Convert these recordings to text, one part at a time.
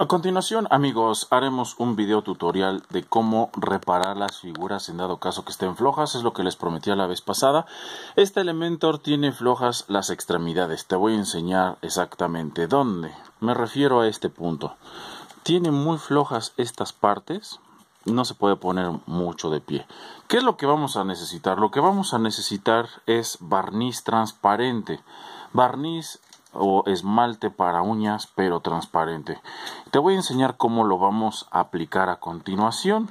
A continuación, amigos, haremos un video tutorial de cómo reparar las figuras en dado caso que estén flojas, es lo que les prometí la vez pasada. Este Elementor tiene flojas las extremidades, te voy a enseñar exactamente dónde. Me refiero a este punto. Tiene muy flojas estas partes, no se puede poner mucho de pie. ¿Qué es lo que vamos a necesitar? Lo que vamos a necesitar es barniz transparente. Barniz o esmalte para uñas pero transparente. Te voy a enseñar cómo lo vamos a aplicar a continuación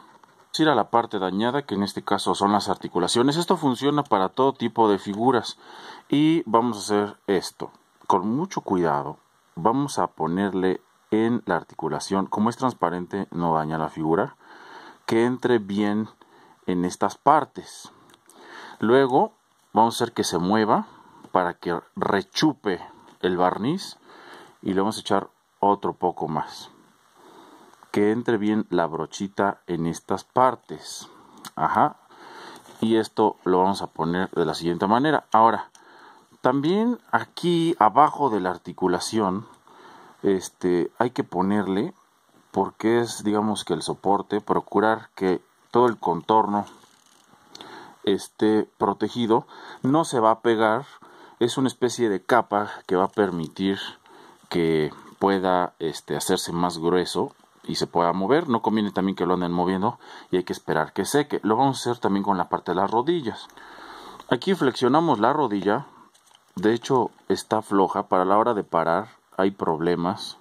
ir a la parte dañada que en este caso son las articulaciones esto funciona para todo tipo de figuras y vamos a hacer esto con mucho cuidado vamos a ponerle en la articulación como es transparente no daña la figura que entre bien en estas partes luego vamos a hacer que se mueva para que rechupe el barniz y le vamos a echar otro poco más que entre bien la brochita en estas partes ajá y esto lo vamos a poner de la siguiente manera ahora también aquí abajo de la articulación este hay que ponerle porque es digamos que el soporte procurar que todo el contorno esté protegido no se va a pegar es una especie de capa que va a permitir que pueda este, hacerse más grueso y se pueda mover. No conviene también que lo anden moviendo y hay que esperar que seque. Lo vamos a hacer también con la parte de las rodillas. Aquí flexionamos la rodilla. De hecho, está floja. Para la hora de parar hay problemas.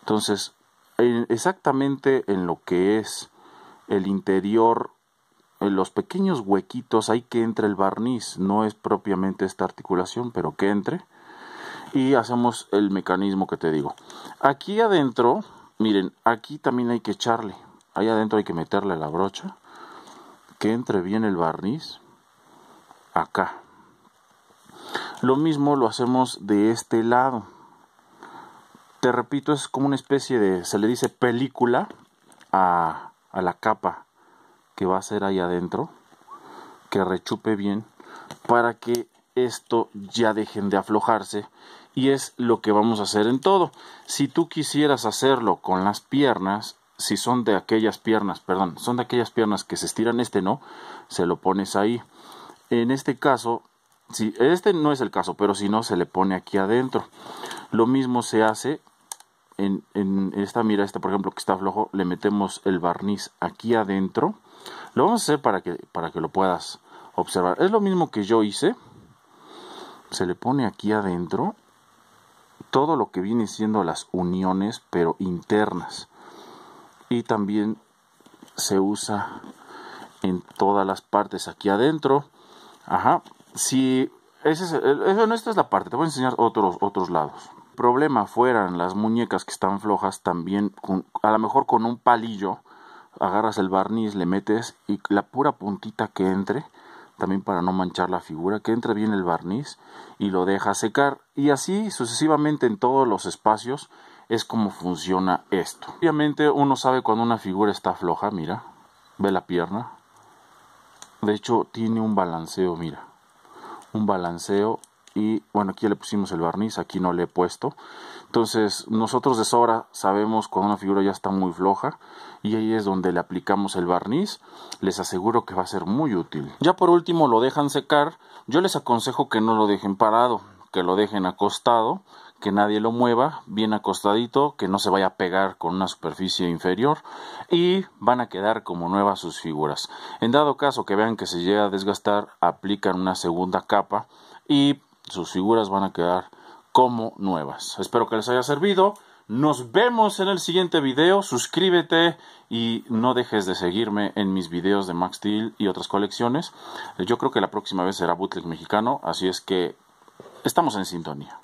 Entonces, exactamente en lo que es el interior en eh, los pequeños huequitos hay que entre el barniz, no es propiamente esta articulación, pero que entre y hacemos el mecanismo que te digo. Aquí adentro, miren, aquí también hay que echarle, ahí adentro hay que meterle la brocha, que entre bien el barniz acá. Lo mismo lo hacemos de este lado. Te repito, es como una especie de, se le dice película a la capa que va a ser ahí adentro, que rechupe bien, para que esto ya dejen de aflojarse y es lo que vamos a hacer en todo. Si tú quisieras hacerlo con las piernas, si son de aquellas piernas, perdón, son de aquellas piernas que se estiran, este no, se lo pones ahí. En este caso, si este no es el caso, pero si no, se le pone aquí adentro. Lo mismo se hace en, esta, mira, esta por ejemplo que está flojo, le metemos el barniz aquí adentro lo vamos a hacer para que, para que lo puedas observar. Es lo mismo que yo hice. Se le pone aquí adentro todo lo que viene siendo las uniones, pero internas. Y también se usa en todas las partes aquí adentro. Ajá. Si es, esta es la parte, te voy a enseñar otros, otros lados. problema fueran las muñecas que están flojas también, a lo mejor con un palillo agarras el barniz, le metes y la pura puntita que entre, también para no manchar la figura, que entre bien el barniz y lo deja secar. Y así sucesivamente en todos los espacios es como funciona esto. Obviamente uno sabe cuando una figura está floja, mira, ve la pierna. De hecho tiene un balanceo, mira, un balanceo y bueno aquí le pusimos el barniz aquí no le he puesto entonces nosotros de sobra sabemos cuando una figura ya está muy floja y ahí es donde le aplicamos el barniz les aseguro que va a ser muy útil ya por último lo dejan secar yo les aconsejo que no lo dejen parado que lo dejen acostado que nadie lo mueva, bien acostadito, que no se vaya a pegar con una superficie inferior y van a quedar como nuevas sus figuras. En dado caso que vean que se llega a desgastar, aplican una segunda capa y sus figuras van a quedar como nuevas. Espero que les haya servido. Nos vemos en el siguiente video. Suscríbete y no dejes de seguirme en mis videos de Max Steel y otras colecciones. Yo creo que la próxima vez será Bootleg Mexicano, así es que estamos en sintonía.